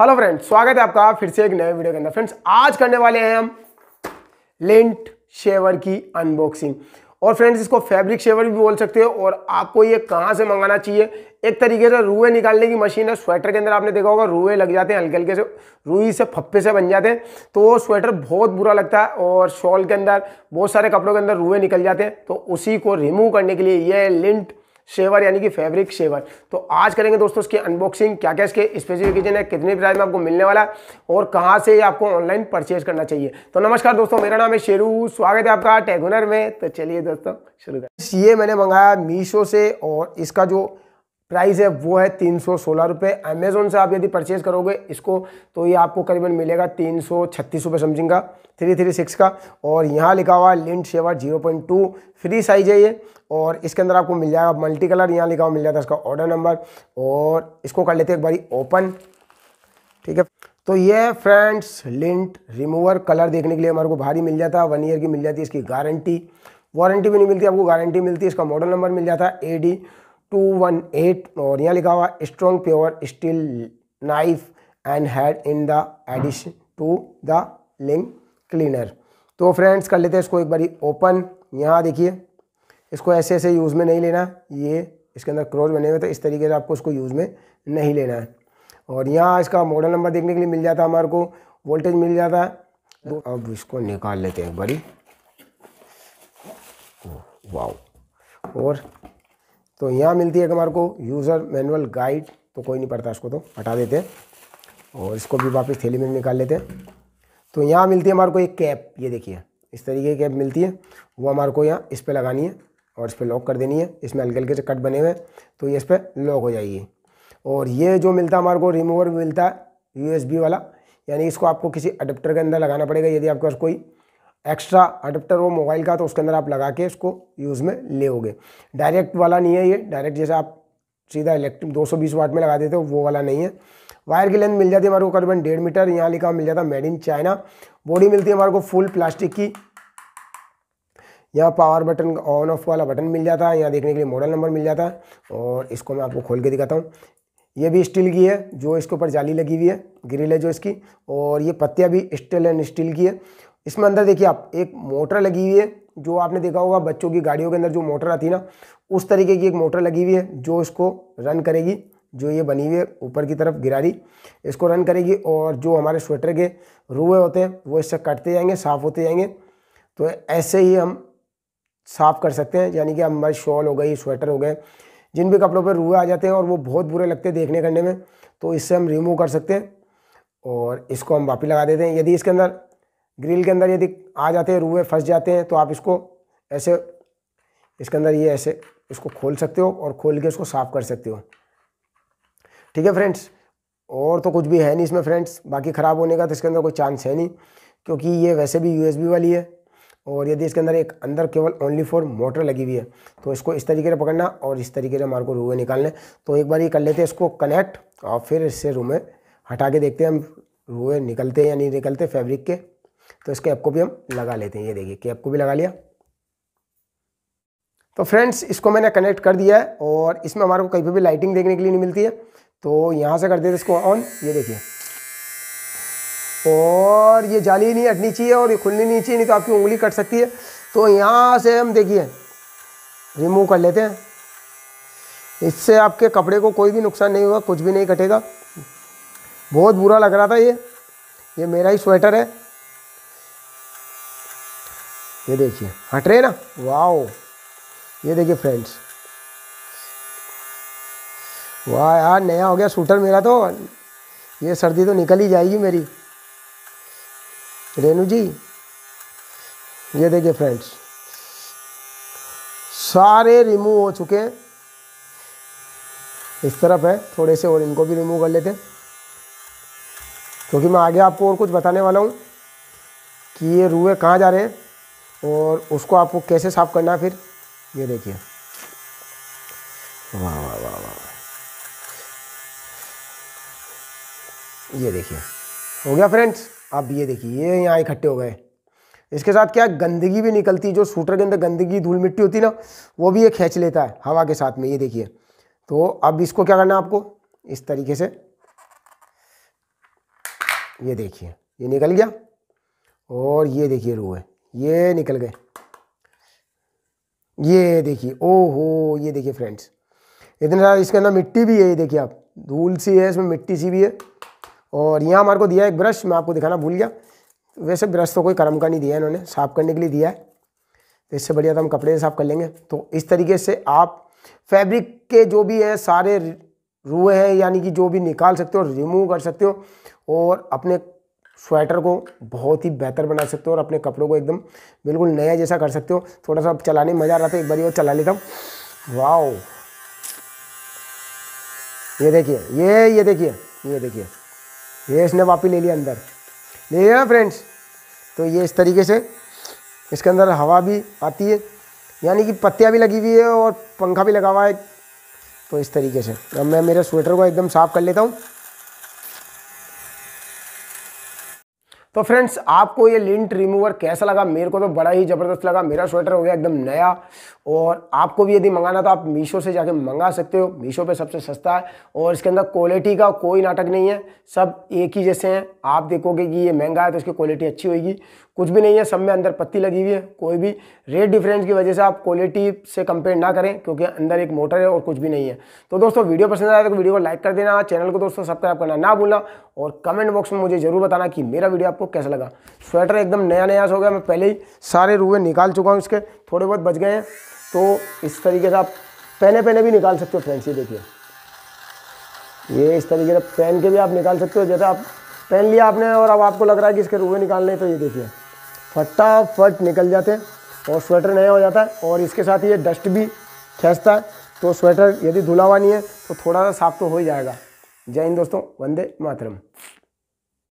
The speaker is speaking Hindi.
हेलो फ्रेंड्स स्वागत है आपका फिर से एक नए वीडियो के अंदर फ्रेंड्स आज करने वाले हैं हम लेंट शेवर की अनबॉक्सिंग और फ्रेंड्स इसको फैब्रिक शेवर भी बोल सकते हो और आपको ये कहाँ से मंगाना चाहिए एक तरीके से रुए निकालने की मशीन है स्वेटर के अंदर आपने देखा होगा रुए लग जाते हैं हल्के हल्के से रुई से फप्पे से बन जाते हैं तो वो स्वेटर बहुत बुरा लगता है और शॉल के अंदर बहुत सारे कपड़ों के अंदर रुए निकल जाते हैं तो उसी को रिमूव करने के लिए यह लिंट शेवर यानी कि फैब्रिक शेवर तो आज करेंगे दोस्तों इसकी अनबॉक्सिंग क्या क्या इसके स्पेसिफिकेशन है कितने प्राइस में आपको मिलने वाला है और कहाँ से आपको ऑनलाइन परचेज करना चाहिए तो नमस्कार दोस्तों मेरा नाम है शेरू स्वागत है आपका टेगुनर में तो चलिए दोस्तों शुरू कर ये मैंने मंगाया मीशो से और इसका जो प्राइस है वो है तीन सौ सोलह रुपये अमेज़ोन से आप यदि परचेज़ करोगे इसको तो ये आपको करीबन मिलेगा तीन सौ छत्तीस रुपये समथिंग का थ्री थ्री सिक्स का और यहाँ लिखा हुआ है lint shaver zero point two free size है ये और इसके अंदर आपको मिल जाएगा मल्टी कलर यहाँ लिखा हुआ मिल जाता है इसका ऑर्डर नंबर और इसको कर लेते हैं एक बारी ओपन ठीक है तो ये फ्रेंड्स लिंट रिमूवर कलर देखने के लिए हमारे को भारी मिल जाता है वन ईयर की मिल जाती है इसकी गारंटी वारंटी भी नहीं मिलती आपको गारंटी मिलती है इसका मॉडल नंबर मिल जाता है A D two one eight और यहाँ लिखा हुआ strong pure steel knife and had in the addition to the lint cleaner तो फ्रेंड्स कर लेते हैं इसको एक बारी ओपन यहाँ देखिए इसको ऐसे ऐसे यूज़ में नहीं लेना ये इसके अंदर क्रोज बने हुए तो इस तरीके से आपको इसको यूज़ में नहीं लेना है और यहाँ इसका मॉडल नंबर देखने के लिए मिल जाता है हमारे को वोल्टेज मिल जाता है तो अब इसको निकाल लेते हैं एक बारी वाओ और तो यहाँ मिलती है हमारे को यूज़र मैनुअल गाइड तो कोई नहीं पड़ता इसको तो हटा देते हैं और इसको भी वापस थैली में निकाल लेते हैं तो यहाँ मिलती है हमारे को एक कैप ये देखिए इस तरीके की कैप मिलती है वो हमारे को यहाँ इस पर लगानी है और इस पर लॉक कर देनी है इसमें हल्के हल्के से कट बने हुए हैं तो ये इस पर लॉक हो जाएगी और ये जो मिलता है हमारे को रिमूवर मिलता है यू वाला यानी इसको आपको किसी अडप्टर के अंदर लगाना पड़ेगा यदि आपके पास कोई एक्स्ट्रा अडप्टर वो मोबाइल का तो उसके अंदर आप लगा के इसको यूज़ में लेओगे डायरेक्ट वाला नहीं है ये डायरेक्ट जैसे आप सीधा इलेक्ट्रिक 220 वाट में लगा देते हो वो वाला नहीं है वायर की लेंथ मिल जाती है हमारे को करीबन डेढ़ मीटर यहाँ लिखा मिल जाता है मेड इन चाइना बॉडी मिलती है हमारे को फुल प्लास्टिक की यहाँ पावर बटन ऑन ऑफ वाला बटन मिल जाता है यहाँ देखने के लिए मॉडल नंबर मिल जाता है और इसको मैं आपको खोल के दिखाता हूँ ये भी स्टील की है जो इसके ऊपर जाली लगी हुई है ग्रिल है जो इसकी और ये पत्तियाँ भी स्टील एंड स्टील की है इसमें अंदर देखिए आप एक मोटर लगी हुई है जो आपने देखा होगा बच्चों की गाड़ियों के अंदर जो मोटर आती है ना उस तरीके की एक मोटर लगी हुई है जो इसको रन करेगी जो ये बनी हुई है ऊपर की तरफ गिरारी इसको रन करेगी और जो हमारे स्वेटर के रुए होते हैं वो इससे कटते जाएंगे साफ़ होते जाएंगे तो ऐसे ही हम साफ़ कर सकते हैं यानी कि हमारे शॉल हो गई स्वेटर हो गए जिन भी कपड़ों पर रुए आ जाते हैं और वो बहुत बुरे लगते हैं देखने करने में तो इससे हम रिमूव कर सकते हैं और इसको हम वापी लगा देते हैं यदि इसके अंदर ग्रिल के अंदर यदि आ जाते हैं रुए फंस जाते हैं तो आप इसको ऐसे इसके अंदर ये ऐसे इसको खोल सकते हो और खोल के इसको साफ़ कर सकते हो ठीक है फ्रेंड्स और तो कुछ भी है नहीं इसमें फ्रेंड्स बाकी ख़राब होने का तो इसके अंदर कोई चांस है नहीं क्योंकि ये वैसे भी यूएसबी वाली है और यदि इसके अंदर एक अंदर केवल ओनली फॉर मोटर लगी हुई है तो इसको इस तरीके से पकड़ना और इस तरीके से हमारे को रूए निकालने तो एक बार ये कर लेते हैं इसको कनेक्ट और फिर इससे रूम हटा के देखते हैं हम रूए निकलते हैं या नहीं निकलते फैब्रिक के तो इस कैप को भी हम लगा लेते हैं ये देखिए कैप को भी लगा लिया तो फ्रेंड्स इसको मैंने कनेक्ट कर दिया है और इसमें हमारे को कहीं पर भी लाइटिंग देखने के लिए नहीं मिलती है तो यहाँ से कर देते इसको ऑन ये देखिए और ये जाली नहीं हटनी चाहिए और ये खुलनी नहीं चाहिए नहीं तो आपकी उंगली कट सकती है तो यहाँ से हम देखिए रिमूव कर लेते हैं इससे आपके कपड़े को कोई भी नुकसान नहीं होगा कुछ भी नहीं कटेगा बहुत बुरा लग रहा था ये ये मेरा ही स्वेटर है ये देखिए हट रहे ना वाओ ये देखिए फ्रेंड्स वाह यार नया हो गया सूटर मेरा तो ये सर्दी तो निकल ही जाएगी मेरी रेनू जी ये देखिए फ्रेंड्स सारे रिमूव हो चुके हैं इस तरफ है थोड़े से और इनको भी रिमूव कर लेते क्योंकि तो मैं आगे आपको और कुछ बताने वाला हूँ कि ये रूए कहाँ जा रहे हैं और उसको आपको कैसे साफ़ करना है फिर ये देखिए वाह वाह वाह वाह ये देखिए हो गया फ्रेंड्स अब ये देखिए ये यहाँ इकट्ठे हो गए इसके साथ क्या गंदगी भी निकलती है जो सूटर के अंदर गंदगी धूल मिट्टी होती है ना वो भी ये खींच लेता है हवा के साथ में ये देखिए तो अब इसको क्या करना है आपको इस तरीके से ये देखिए ये निकल गया और ये देखिए रूह है ये निकल गए ये देखिए ओहो ये देखिए फ्रेंड्स इतने सारा इसके अंदर मिट्टी भी है ये देखिए आप धूल सी है इसमें मिट्टी सी भी है और यहाँ हमारे को दिया है एक ब्रश मैं आपको दिखाना भूल गया वैसे ब्रश तो कोई कर्म का नहीं दिया है इन्होंने साफ़ करने के लिए दिया है तो इससे बढ़िया तो हम कपड़े से साफ़ कर लेंगे तो इस तरीके से आप फैब्रिक के जो भी हैं सारे रूए हैं यानी कि जो भी निकाल सकते हो रिमूव कर सकते हो और अपने स्वेटर को बहुत ही बेहतर बना सकते हो और अपने कपड़ों को एकदम बिल्कुल नया जैसा कर सकते हो थोड़ा सा चलाने में मज़ा आ रहा था एक बार ये चला लेता हूँ वाओ ये देखिए ये ये देखिए ये देखिए ये इसने वापी ले लिया अंदर ले लिया फ्रेंड्स तो ये इस तरीके से इसके अंदर हवा भी आती है यानी कि पत्तियाँ भी लगी हुई है और पंखा भी लगा हुआ है तो इस तरीके से अब मैं मेरे स्वेटर को एकदम साफ़ कर लेता हूँ तो फ्रेंड्स आपको ये लिंट रिमूवर कैसा लगा मेरे को तो बड़ा ही ज़बरदस्त लगा मेरा स्वेटर हो गया एकदम नया और आपको भी यदि मंगाना तो आप मीशो से जाके मंगा सकते हो मीशो पे सबसे सस्ता है और इसके अंदर क्वालिटी का कोई नाटक नहीं है सब एक ही जैसे हैं आप देखोगे कि ये महंगा है तो इसकी क्वालिटी अच्छी होगी कुछ भी नहीं है सब में अंदर पत्ती लगी हुई है कोई भी रेट डिफरेंस की वजह से आप क्वालिटी से कंपेयर ना करें क्योंकि अंदर एक मोटर है और कुछ भी नहीं है तो दोस्तों वीडियो पसंद आया तो वीडियो को लाइक कर देना चैनल को दोस्तों सब्सक्राइब करना ना भूलना और कमेंट बॉक्स में मुझे जरूर बताना कि मेरा वीडियो आपको कैसा लगा स्वेटर एकदम नया नया हो गया मैं पहले ही सारे रुए निकाल चुका हूँ इसके थोड़े बहुत बच गए हैं तो इस तरीके से आप पहने पहने भी निकाल सकते हो फ्रेंड्स ये देखिए ये इस तरीके से पहन के भी आप निकाल सकते हो जैसे आप पहन लिया आपने और अब आपको लग रहा है कि इसके रुए निकालने तो ये देखिए फटाफट निकल जाते हैं और स्वेटर नया हो जाता है और इसके साथ ये डस्ट भी खेसता है तो स्वेटर यदि धुला हुआ नहीं है तो थोड़ा सा साफ तो हो ही जाएगा जय हिंद दोस्तों वंदे मातरम